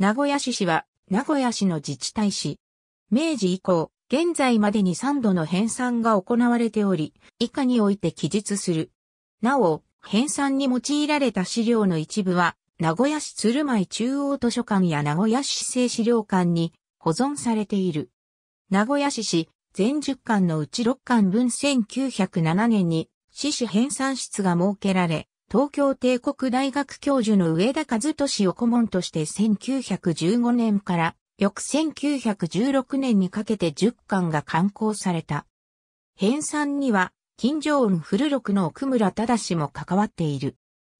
名古屋市市は、名古屋市の自治体市。明治以降、現在までに3度の編纂が行われており、以下において記述する。なお、編纂に用いられた資料の一部は、名古屋市鶴舞中央図書館や名古屋市政資料館に保存されている。名古屋市市、全10巻のうち6巻分1907年に、市史編纂室が設けられ、東京帝国大学教授の上田和俊を顧問として1915年から翌1916年にかけて10巻が刊行された。編纂には、金城恩古六の奥村忠も関わっている。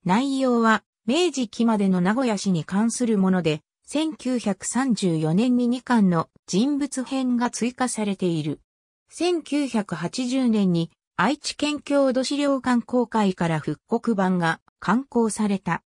内容は、明治期までの名古屋市に関するもので、1934年に2巻の人物編が追加されている。1980年に愛知県郷土資料館公開から復刻版が刊行された。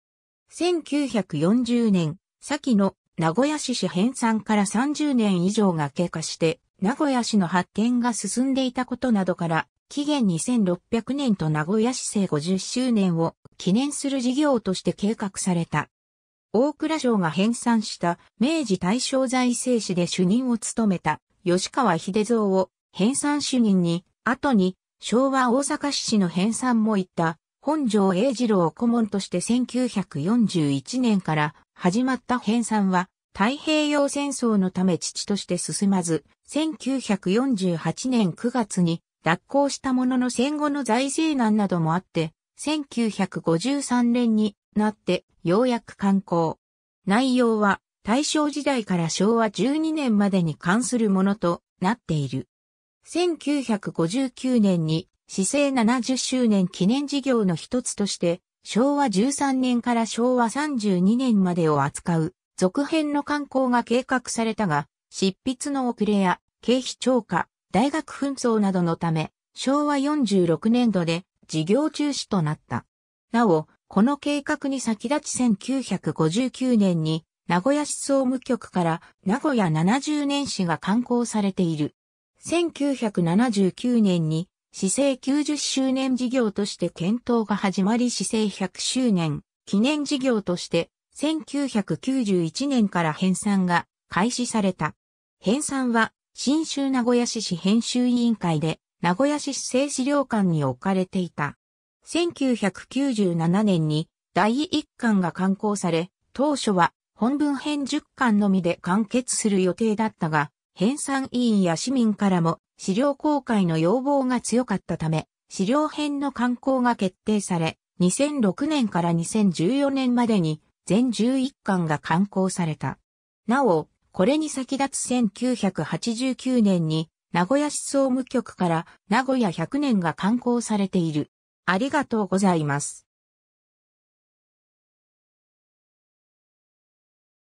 1940年、先の名古屋市市編産から30年以上が経過して、名古屋市の発展が進んでいたことなどから、期限2600年と名古屋市政50周年を記念する事業として計画された。大倉省が編纂した明治大正財政史で主任を務めた吉川秀蔵を編纂主任に、後に昭和大阪市市の編纂もいた本城英二郎顧問として1941年から始まった編纂は太平洋戦争のため父として進まず、1948年9月に脱行したものの戦後の財政難などもあって、1953年になってようやく刊行。内容は大正時代から昭和12年までに関するものとなっている。1959年に、市政70周年記念事業の一つとして、昭和13年から昭和32年までを扱う、続編の観光が計画されたが、執筆の遅れや、経費超過、大学紛争などのため、昭和46年度で事業中止となった。なお、この計画に先立ち1959年に、名古屋市総務局から名古屋70年史が刊行されている。1979年に、市政90周年事業として検討が始まり市政100周年記念事業として1991年から編纂が開始された。編纂は新州名古屋市市編集委員会で名古屋市市政資料館に置かれていた。1997年に第1巻が刊行され、当初は本文編10巻のみで完結する予定だったが、編纂委員や市民からも資料公開の要望が強かったため、資料編の刊行が決定され、2006年から2014年までに全11巻が刊行された。なお、これに先立つ1989年に名古屋市総務局から名古屋100年が刊行されている。ありがとうございます。